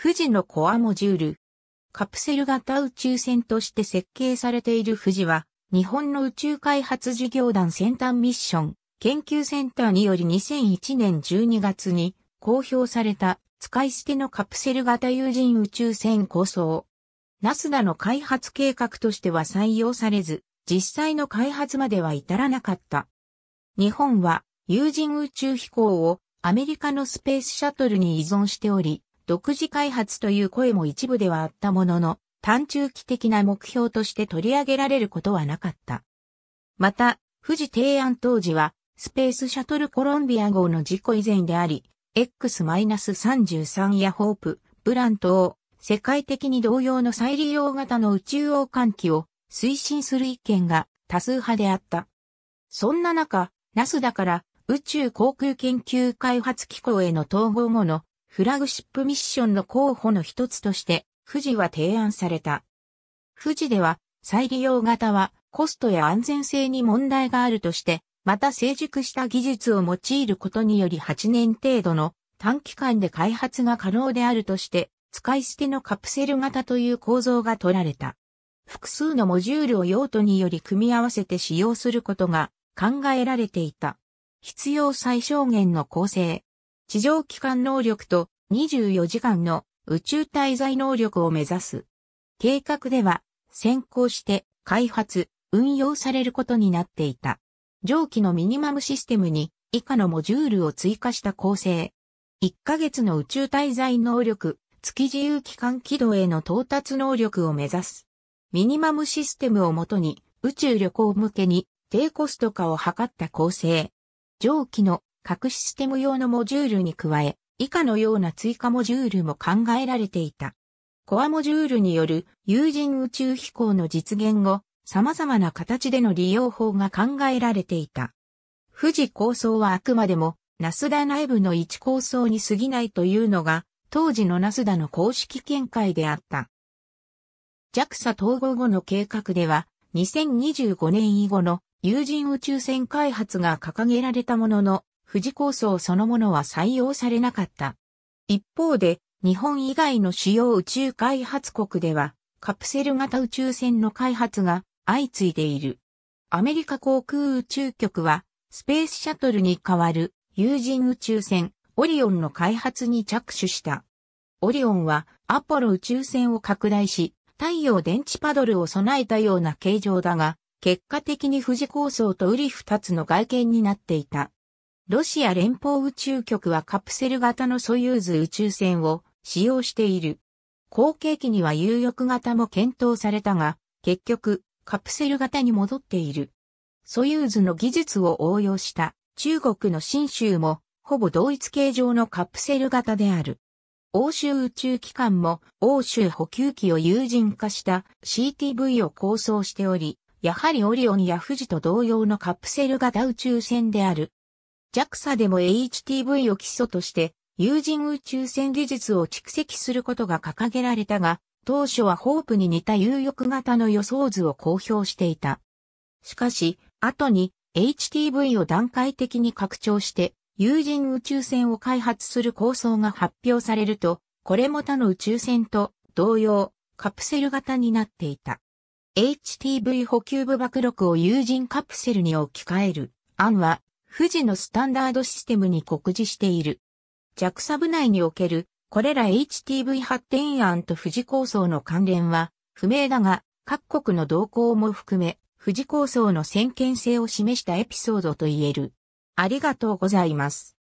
富士のコアモジュール。カプセル型宇宙船として設計されている富士は、日本の宇宙開発事業団先端ミッション研究センターにより2001年12月に公表された使い捨てのカプセル型有人宇宙船構想。ナスダの開発計画としては採用されず、実際の開発までは至らなかった。日本は有人宇宙飛行をアメリカのスペースシャトルに依存しており、独自開発という声も一部ではあったものの、短中期的な目標として取り上げられることはなかった。また、富士提案当時は、スペースシャトルコロンビア号の事故以前であり、X-33 やホープ、ブラントを世界的に同様の再利用型の宇宙王換機を推進する意見が多数派であった。そんな中、ナスだから宇宙航空研究開発機構への統合後のフラグシップミッションの候補の一つとして、富士は提案された。富士では、再利用型はコストや安全性に問題があるとして、また成熟した技術を用いることにより8年程度の短期間で開発が可能であるとして、使い捨てのカプセル型という構造が取られた。複数のモジュールを用途により組み合わせて使用することが考えられていた。必要最小限の構成、地上機関能力と24時間の宇宙滞在能力を目指す。計画では先行して開発、運用されることになっていた。上記のミニマムシステムに以下のモジュールを追加した構成。1ヶ月の宇宙滞在能力、月自由機関軌道への到達能力を目指す。ミニマムシステムをもとに宇宙旅行向けに低コスト化を図った構成。上記の各システム用のモジュールに加え、以下のような追加モジュールも考えられていた。コアモジュールによる有人宇宙飛行の実現後、様々な形での利用法が考えられていた。富士構想はあくまでも、ナスダ内部の一構想に過ぎないというのが、当時のナスダの公式見解であった。JAXA 統合後の計画では、2025年以後の有人宇宙船開発が掲げられたものの、富士構想そのものは採用されなかった。一方で、日本以外の主要宇宙開発国では、カプセル型宇宙船の開発が相次いでいる。アメリカ航空宇宙局は、スペースシャトルに代わる有人宇宙船オリオンの開発に着手した。オリオンはアポロ宇宙船を拡大し、太陽電池パドルを備えたような形状だが、結果的に富士構想と瓜二つの外見になっていた。ロシア連邦宇宙局はカプセル型のソユーズ宇宙船を使用している。後継機には有力型も検討されたが、結局、カプセル型に戻っている。ソユーズの技術を応用した中国の新州も、ほぼ同一形状のカプセル型である。欧州宇宙機関も欧州補給機を有人化した CTV を構想しており、やはりオリオンや富士と同様のカプセル型宇宙船である JAXA でも HTV を基礎として、有人宇宙船技術を蓄積することが掲げられたが、当初はホープに似た有翼型の予想図を公表していた。しかし、後に HTV を段階的に拡張して、有人宇宙船を開発する構想が発表されると、これも他の宇宙船と同様、カプセル型になっていた。HTV 補給部爆録を有人カプセルに置き換える案は富士のスタンダードシステムに告示している。JAXA 部内における、これら HTV 発展案と富士構想の関連は不明だが、各国の動向も含め、富士構想の先見性を示したエピソードと言える。ありがとうございます。